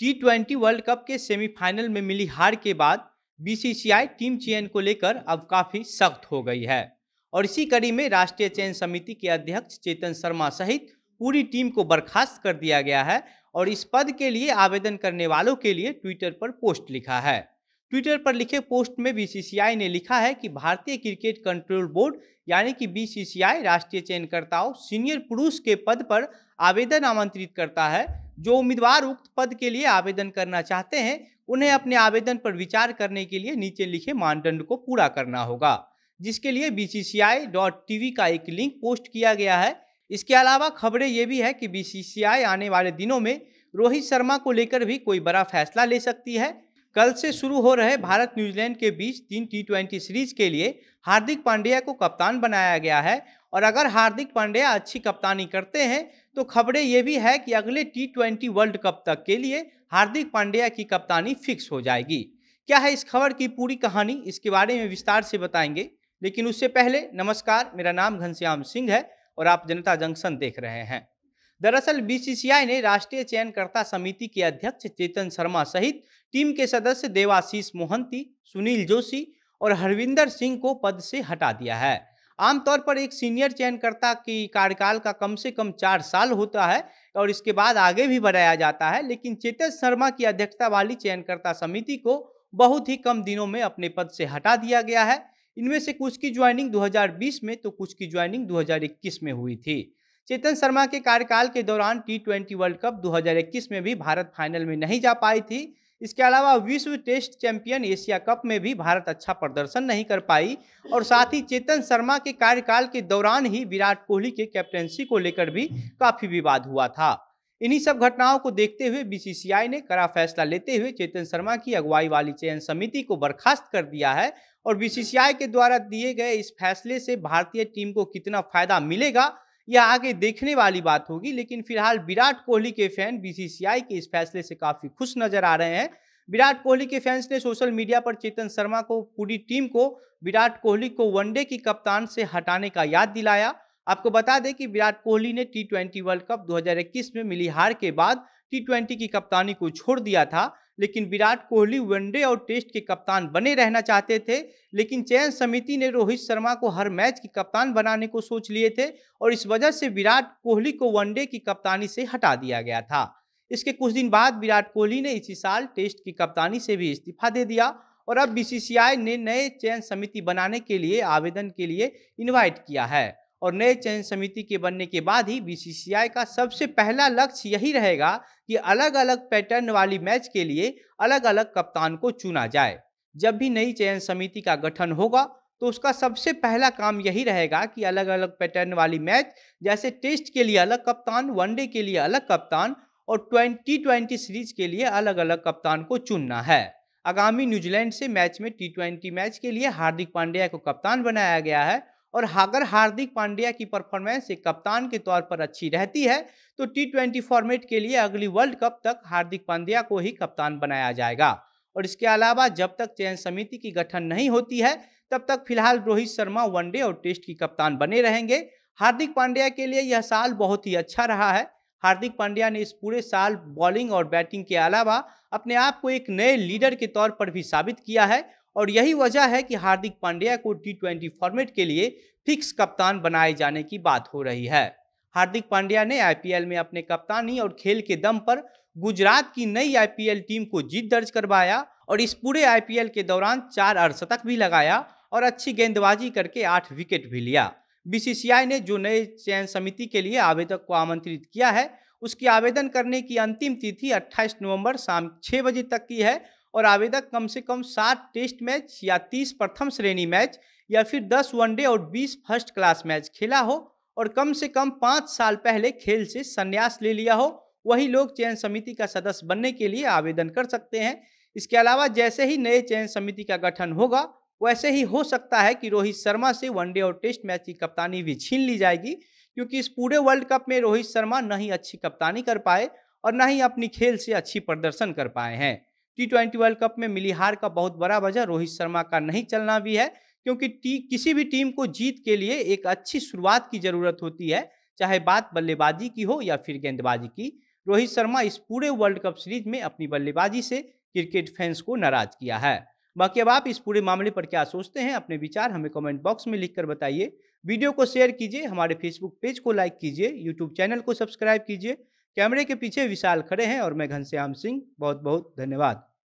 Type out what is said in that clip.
T twenty world cup के semifinal में मिली हार के बाद बीसीसीआई टीम चयन को लेकर अब काफ़ी सख्त हो गई है और इसी कड़ी में राष्ट्रीय चयन समिति के अध्यक्ष चेतन शर्मा सहित पूरी टीम को बर्खास्त कर दिया गया है और इस पद के लिए आवेदन करने वालों के लिए ट्विटर पर पोस्ट लिखा है ट्विटर पर लिखे पोस्ट में बीसीसीआई ने लिखा है कि भारतीय क्रिकेट कंट्रोल बोर्ड यानी कि बीसीसीआई राष्ट्रीय चयनकर्ताओं सीनियर पुरुष के पद पर आवेदन आमंत्रित करता है जो उम्मीदवार उक्त पद के लिए आवेदन करना चाहते हैं उन्हें अपने आवेदन पर विचार करने के लिए नीचे लिखे मानदंड को पूरा करना होगा जिसके लिए बी सी का एक लिंक पोस्ट किया गया है इसके अलावा खबरें ये भी है कि बी आने वाले दिनों में रोहित शर्मा को लेकर भी कोई बड़ा फैसला ले सकती है कल से शुरू हो रहे भारत न्यूजीलैंड के बीच तीन टी ट्वेंटी सीरीज के लिए हार्दिक पांड्या को कप्तान बनाया गया है और अगर हार्दिक पांड्या अच्छी कप्तानी करते हैं तो खबरें ये भी है कि अगले टी ट्वेंटी वर्ल्ड कप तक के लिए हार्दिक पांड्या की कप्तानी फिक्स हो जाएगी क्या है इस खबर की पूरी कहानी इसके बारे में विस्तार से बताएंगे लेकिन उससे पहले नमस्कार मेरा नाम घनश्याम सिंह है और आप जनता जंक्शन देख रहे हैं दरअसल बीसीसीआई ने राष्ट्रीय चयनकर्ता समिति के अध्यक्ष चेतन शर्मा सहित टीम के सदस्य देवाशीष मोहंती सुनील जोशी और हरविंदर सिंह को पद से हटा दिया है आमतौर पर एक सीनियर चयनकर्ता की कार्यकाल का कम से कम चार साल होता है और इसके बाद आगे भी बढ़ाया जाता है लेकिन चेतन शर्मा की अध्यक्षता वाली चयनकर्ता समिति को बहुत ही कम दिनों में अपने पद से हटा दिया गया है इनमें से कुछ की ज्वाइनिंग 2020 में तो कुछ की ज्वाइनिंग 2021 में हुई थी चेतन शर्मा के कार्यकाल के दौरान टी ट्वेंटी वर्ल्ड कप 2021 में भी भारत फाइनल में नहीं जा पाई थी इसके अलावा विश्व टेस्ट चैंपियन एशिया कप में भी भारत अच्छा प्रदर्शन नहीं कर पाई और साथ ही चेतन शर्मा के कार्यकाल के दौरान ही विराट कोहली के कैप्टेंसी को लेकर भी काफी विवाद हुआ था इन्हीं सब घटनाओं को देखते हुए बीसीसीआई ने कड़ा फैसला लेते हुए चेतन शर्मा की अगुवाई वाली चयन समिति को बर्खास्त कर दिया है और बीसीसीआई के द्वारा दिए गए इस फैसले से भारतीय टीम को कितना फायदा मिलेगा यह आगे देखने वाली बात होगी लेकिन फिलहाल विराट कोहली के फैन बीसीसीआई के इस फैसले से काफी खुश नजर आ रहे हैं विराट कोहली के फैंस ने सोशल मीडिया पर चेतन शर्मा को पूरी टीम को विराट कोहली को वनडे की कप्तान से हटाने का याद दिलाया आपको बता दें कि विराट कोहली ने टी वर्ल्ड कप 2021 में मिली हार के बाद टी की कप्तानी को छोड़ दिया था लेकिन विराट कोहली वनडे और टेस्ट के कप्तान बने रहना चाहते थे लेकिन चयन समिति ने रोहित शर्मा को हर मैच की कप्तान बनाने को सोच लिए थे और इस वजह से विराट कोहली को वनडे की कप्तानी से हटा दिया गया था इसके कुछ दिन बाद विराट कोहली ने इसी साल टेस्ट की कप्तानी से भी इस्तीफा दे दिया और अब बीसीसीआई ने नए चयन समिति बनाने के लिए आवेदन के लिए इन्वाइट किया है और नए चयन समिति के बनने के बाद ही बीसीसीआई का सबसे पहला लक्ष्य यही रहेगा कि अलग अलग पैटर्न वाली मैच के लिए अलग अलग कप्तान को चुना जाए जब भी नई चयन समिति का गठन होगा तो उसका सबसे पहला काम यही रहेगा कि अलग अलग पैटर्न वाली मैच जैसे टेस्ट के लिए अलग कप्तान वनडे के लिए अलग कप्तान और ट्वेंटी ट्वेंटी सीरीज के लिए अलग अलग कप्तान को चुनना है आगामी न्यूजीलैंड से मैच में टी ट्वेंटी मैच के लिए हार्दिक पांड्या को कप्तान बनाया गया है और अगर हार्दिक पांड्या की परफॉर्मेंस एक कप्तान के तौर पर अच्छी रहती है तो टी ट्वेंटी फॉर्मेट के लिए अगली वर्ल्ड कप तक हार्दिक पांड्या को ही कप्तान बनाया जाएगा और इसके अलावा जब तक चयन समिति की गठन नहीं होती है तब तक फिलहाल रोहित शर्मा वनडे और टेस्ट की कप्तान बने रहेंगे हार्दिक पांड्या के लिए यह साल बहुत ही अच्छा रहा है हार्दिक पांड्या ने इस पूरे साल बॉलिंग और बैटिंग के अलावा अपने आप को एक नए लीडर के तौर पर भी साबित किया है और यही वजह है कि हार्दिक पांड्या को टी फॉर्मेट के लिए फिक्स कप्तान बनाए जाने की बात हो रही है हार्दिक पांड्या ने आईपीएल में अपने कप्तानी और खेल के दम पर गुजरात की नई आईपीएल टीम को जीत दर्ज करवाया और इस पूरे आईपीएल के दौरान चार अर्धशतक भी लगाया और अच्छी गेंदबाजी करके आठ विकेट भी लिया बीसीसीआई ने जो नए चयन समिति के लिए आवेदक को आमंत्रित किया है उसकी आवेदन करने की अंतिम तिथि 28 नवंबर शाम 6 बजे तक की है और आवेदक कम से कम सात टेस्ट मैच या तीस प्रथम श्रेणी मैच या फिर दस वनडे और बीस फर्स्ट क्लास मैच खेला हो और कम से कम पाँच साल पहले खेल से संन्यास ले लिया हो वही लोग चयन समिति का सदस्य बनने के लिए आवेदन कर सकते हैं इसके अलावा जैसे ही नए चयन समिति का गठन होगा वैसे ही हो सकता है कि रोहित शर्मा से वनडे और टेस्ट मैच की कप्तानी भी छीन ली जाएगी क्योंकि इस पूरे वर्ल्ड कप में रोहित शर्मा न ही अच्छी कप्तानी कर पाए और न ही अपनी खेल से अच्छी प्रदर्शन कर पाए हैं टी ट्वेंटी वर्ल्ड कप में मिली हार का बहुत बड़ा वजह रोहित शर्मा का नहीं चलना भी है क्योंकि टी किसी भी टीम को जीत के लिए एक अच्छी शुरुआत की जरूरत होती है चाहे बात बल्लेबाजी की हो या फिर गेंदबाजी की रोहित शर्मा इस पूरे वर्ल्ड कप सीरीज में अपनी बल्लेबाजी से क्रिकेट फैंस को नाराज किया है बाकी अब आप इस पूरे मामले पर क्या सोचते हैं अपने विचार हमें कमेंट बॉक्स में लिखकर बताइए वीडियो को शेयर कीजिए हमारे फेसबुक पेज को लाइक कीजिए यूट्यूब चैनल को सब्सक्राइब कीजिए कैमरे के पीछे विशाल खड़े हैं और मैं घनश्याम सिंह बहुत बहुत धन्यवाद